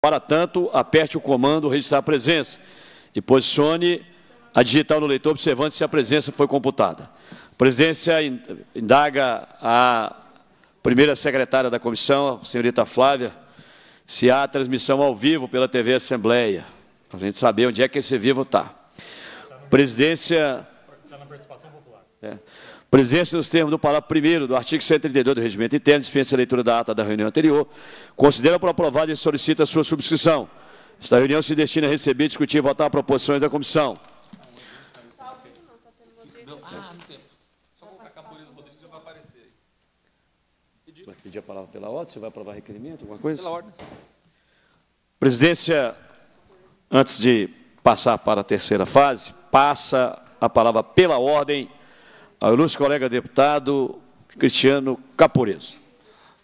Para tanto, aperte o comando registrar a presença e posicione a digital no leitor observando se a presença foi computada. A presidência indaga a primeira secretária da comissão, a senhorita Flávia, se há transmissão ao vivo pela TV Assembleia, para a gente saber onde é que esse vivo está. Presidência... Está na participação popular. É. Presidência nos termos do parágrafo 1 do artigo 132 do Regimento Interno, dispensa a leitura da ata da reunião anterior, considera por aprovada e solicita a sua subscrição. Esta reunião se destina a receber, discutir e votar proposições da comissão. Vai pedir a palavra pela ordem? Você vai aprovar requerimento, alguma coisa? Pela ordem. Presidência, antes de passar para a terceira fase, passa a palavra pela ordem ao ilustre colega deputado Cristiano Caporeso.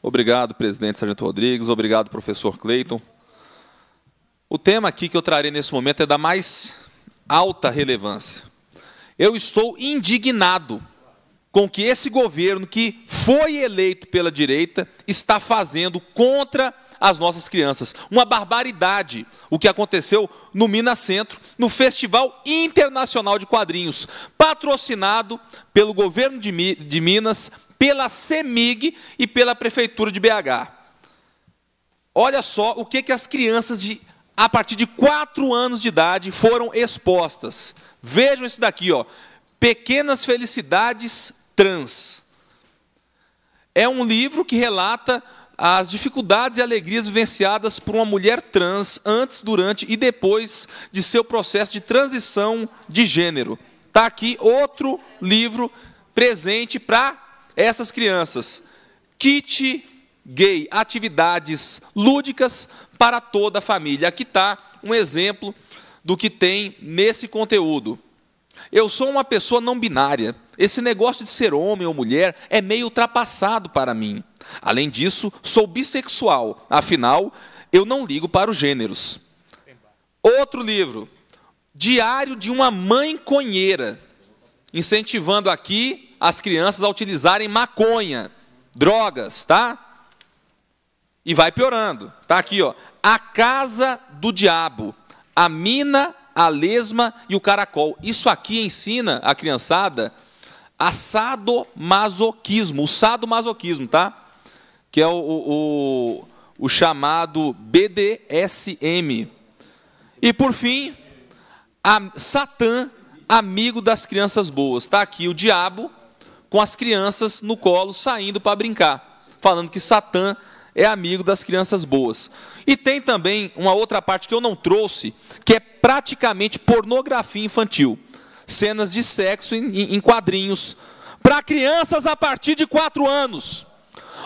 Obrigado, presidente Sargento Rodrigues. Obrigado, professor Cleiton. O tema aqui que eu trarei nesse momento é da mais alta relevância. Eu estou indignado com que esse governo que foi eleito pela direita está fazendo contra a as nossas crianças. Uma barbaridade o que aconteceu no Minas Centro, no Festival Internacional de Quadrinhos, patrocinado pelo governo de Minas, pela CEMIG e pela Prefeitura de BH. Olha só o que, que as crianças de a partir de 4 anos de idade foram expostas. Vejam isso daqui, ó. Pequenas Felicidades Trans. É um livro que relata as dificuldades e alegrias vivenciadas por uma mulher trans antes, durante e depois de seu processo de transição de gênero. Está aqui outro livro presente para essas crianças. Kit gay, atividades lúdicas para toda a família. Aqui está um exemplo do que tem nesse conteúdo. Eu sou uma pessoa não binária. Esse negócio de ser homem ou mulher é meio ultrapassado para mim. Além disso, sou bissexual, afinal, eu não ligo para os gêneros. Outro livro, Diário de uma Mãe Conheira, incentivando aqui as crianças a utilizarem maconha, drogas, tá? E vai piorando. Tá aqui, ó. A Casa do Diabo, a Mina, a Lesma e o Caracol. Isso aqui ensina a criançada a sadomasoquismo, o sadomasoquismo, tá? Que é o, o, o chamado BDSM. E por fim, a, Satã, amigo das crianças boas. Está aqui o diabo com as crianças no colo saindo para brincar, falando que Satã é amigo das crianças boas. E tem também uma outra parte que eu não trouxe, que é praticamente pornografia infantil cenas de sexo em, em quadrinhos para crianças a partir de 4 anos.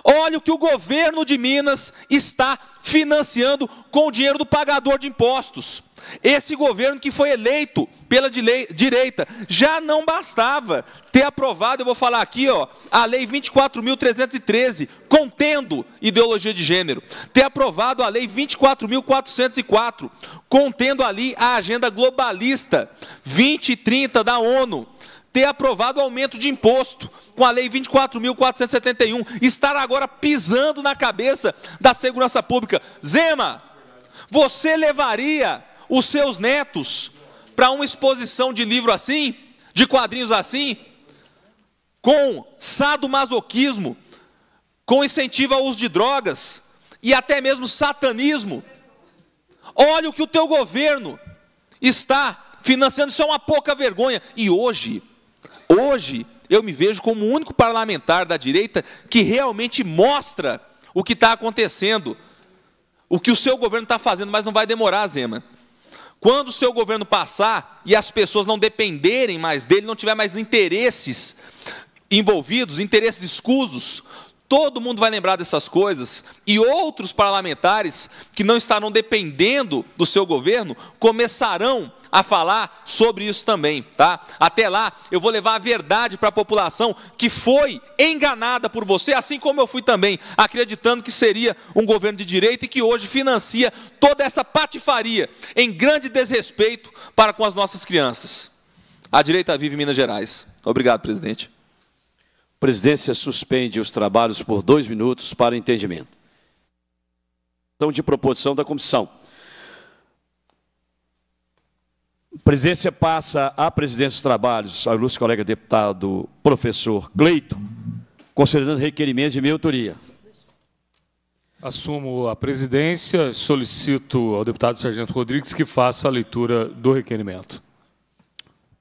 Olha o que o governo de Minas está financiando com o dinheiro do pagador de impostos. Esse governo que foi eleito pela direita já não bastava ter aprovado, eu vou falar aqui, ó, a Lei 24.313, contendo ideologia de gênero, ter aprovado a Lei 24.404, contendo ali a agenda globalista 2030 da ONU, ter aprovado o aumento de imposto com a Lei 24.471, estar agora pisando na cabeça da segurança pública. Zema, você levaria os seus netos para uma exposição de livro assim, de quadrinhos assim, com sadomasoquismo, com incentivo ao uso de drogas e até mesmo satanismo. Olha o que o teu governo está financiando, isso é uma pouca vergonha. E hoje, hoje, eu me vejo como o único parlamentar da direita que realmente mostra o que está acontecendo, o que o seu governo está fazendo, mas não vai demorar, Zema. Quando o seu governo passar e as pessoas não dependerem mais dele, não tiver mais interesses envolvidos, interesses escusos, todo mundo vai lembrar dessas coisas, e outros parlamentares que não estarão dependendo do seu governo começarão a falar sobre isso também, tá? Até lá, eu vou levar a verdade para a população que foi enganada por você, assim como eu fui também, acreditando que seria um governo de direita e que hoje financia toda essa patifaria em grande desrespeito para com as nossas crianças. A direita vive Minas Gerais. Obrigado, presidente presidência suspende os trabalhos por dois minutos para entendimento. Então, de proposição da comissão. presidência passa à presidência dos trabalhos ao ilustre colega deputado professor Cleito, considerando requerimento de minha autoria. Assumo a presidência, solicito ao deputado Sargento Rodrigues que faça a leitura do requerimento.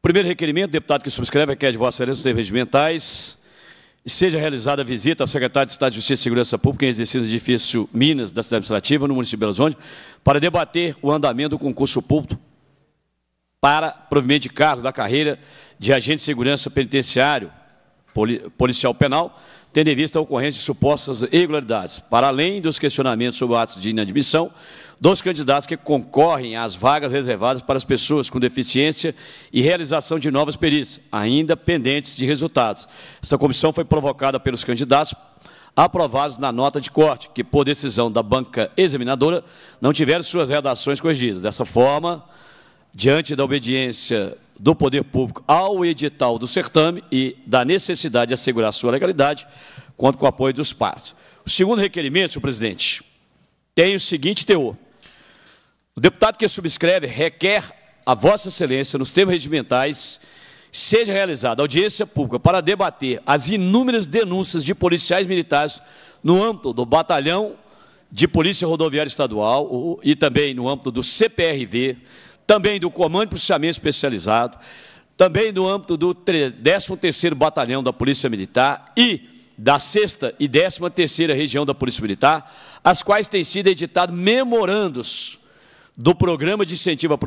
Primeiro requerimento, deputado que subscreve, é, é de Vossa Excelência os regimentais seja realizada a visita ao secretário de Estado de Justiça e Segurança Pública em exercício do edifício Minas da Cidade Administrativa, no município de Belo Horizonte, para debater o andamento do concurso público para provimento de cargos da carreira de agente de segurança penitenciário, policial penal, tendo em vista a ocorrência de supostas irregularidades. Para além dos questionamentos sobre atos de inadmissão, dos candidatos que concorrem às vagas reservadas para as pessoas com deficiência e realização de novas perícias, ainda pendentes de resultados. Essa comissão foi provocada pelos candidatos aprovados na nota de corte, que, por decisão da banca examinadora, não tiveram suas redações corrigidas. Dessa forma, diante da obediência do poder público ao edital do certame e da necessidade de assegurar sua legalidade, conto com o apoio dos pares. O segundo requerimento, senhor presidente, tem o seguinte teor. O deputado que subscreve requer a Vossa Excelência, nos termos regimentais, seja realizada audiência pública para debater as inúmeras denúncias de policiais militares no âmbito do Batalhão de Polícia Rodoviária Estadual e também no âmbito do CPRV, também do Comando de Policiamento Especializado, também no âmbito do 13º Batalhão da Polícia Militar e da 6 e 13ª Região da Polícia Militar, as quais têm sido editados memorandos do Programa de Incentivo à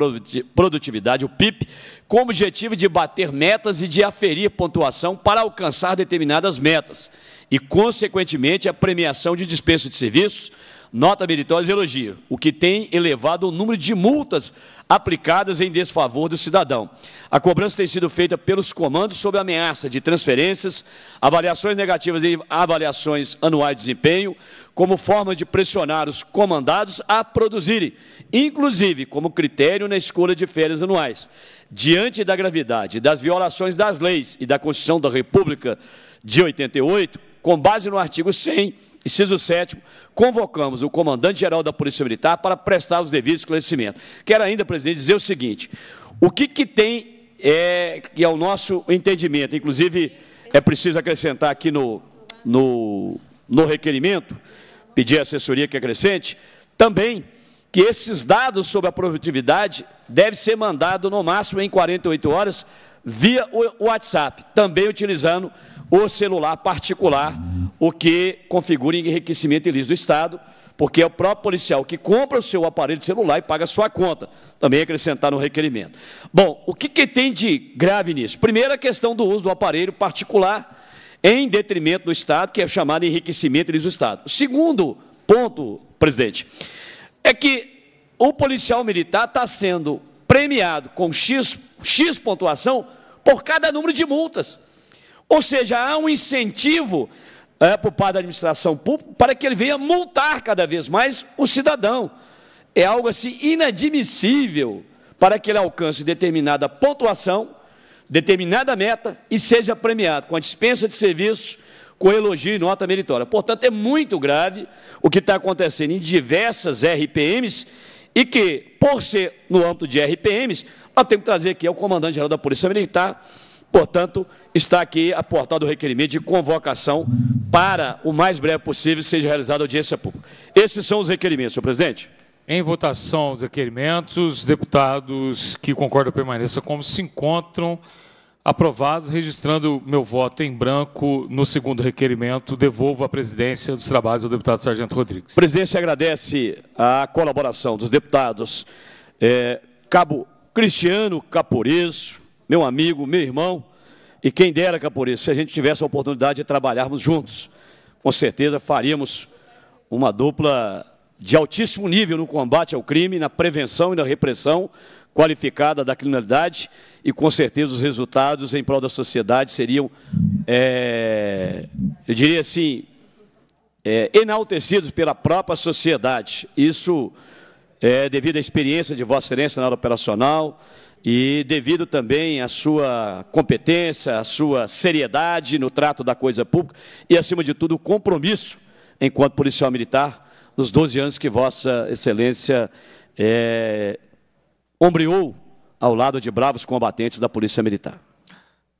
Produtividade, o PIP, com o objetivo de bater metas e de aferir pontuação para alcançar determinadas metas e, consequentemente, a premiação de dispensa de serviços, nota meritória e elogio, o que tem elevado o número de multas aplicadas em desfavor do cidadão. A cobrança tem sido feita pelos comandos sob ameaça de transferências, avaliações negativas e avaliações anuais de desempenho, como forma de pressionar os comandados a produzirem, inclusive como critério na escolha de férias anuais. Diante da gravidade das violações das leis e da Constituição da República de 88, com base no artigo 100, inciso 7, convocamos o comandante-geral da Polícia Militar para prestar os devidos esclarecimentos. Quero ainda, presidente, dizer o seguinte, o que, que tem, é, que é o nosso entendimento, inclusive é preciso acrescentar aqui no, no, no requerimento, pedir a assessoria que acrescente, também que esses dados sobre a produtividade devem ser mandados no máximo em 48 horas via o WhatsApp, também utilizando o celular particular, o que configura enriquecimento ilícito do Estado, porque é o próprio policial que compra o seu aparelho celular e paga a sua conta. Também acrescentar no requerimento. Bom, o que, que tem de grave nisso? Primeiro, a questão do uso do aparelho particular em detrimento do Estado, que é chamado enriquecimento ilícito do Estado. Segundo ponto, presidente, é que o policial militar está sendo premiado com X, X pontuação por cada número de multas. Ou seja, há um incentivo é, por parte da administração pública para que ele venha multar cada vez mais o cidadão. É algo assim inadmissível para que ele alcance determinada pontuação, determinada meta e seja premiado com a dispensa de serviço, com elogio e nota meritória. Portanto, é muito grave o que está acontecendo em diversas RPMs e que, por ser no âmbito de RPMs, nós temos que trazer aqui ao comandante-geral da Polícia Militar, portanto, está aqui a portada do requerimento de convocação para o mais breve possível seja realizada a audiência pública. Esses são os requerimentos, senhor presidente. Em votação os requerimentos, os deputados que concordam permaneçam como se encontram aprovados, registrando meu voto em branco no segundo requerimento, devolvo a presidência dos trabalhos ao deputado Sargento Rodrigues. A presidência agradece a colaboração dos deputados é, Cabo Cristiano Caporiz, meu amigo, meu irmão, e quem dera, Capurice, se a gente tivesse a oportunidade de trabalharmos juntos, com certeza faríamos uma dupla de altíssimo nível no combate ao crime, na prevenção e na repressão qualificada da criminalidade e, com certeza, os resultados em prol da sociedade seriam, é, eu diria assim, é, enaltecidos pela própria sociedade. Isso é devido à experiência de Vossa Excelência na área operacional, e devido também à sua competência, à sua seriedade no trato da coisa pública e, acima de tudo, o compromisso, enquanto policial militar, nos 12 anos que Vossa Excelência é, ombreou ao lado de bravos combatentes da Polícia Militar.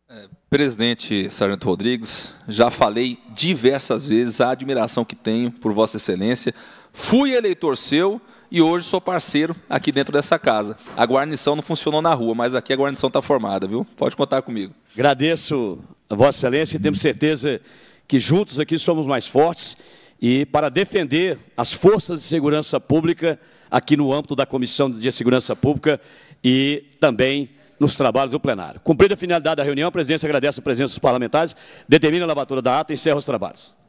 É, presidente Sargento Rodrigues, já falei diversas vezes a admiração que tenho por Vossa Excelência. Fui eleitor seu e hoje sou parceiro aqui dentro dessa casa. A guarnição não funcionou na rua, mas aqui a guarnição está formada, viu? Pode contar comigo. Agradeço a Vossa Excelência e temos certeza que juntos aqui somos mais fortes e para defender as forças de segurança pública aqui no âmbito da Comissão de Segurança Pública e também nos trabalhos do plenário. Cumprida a finalidade da reunião, a presidência agradece a presença dos parlamentares, determina a lavatura da ata e encerra os trabalhos.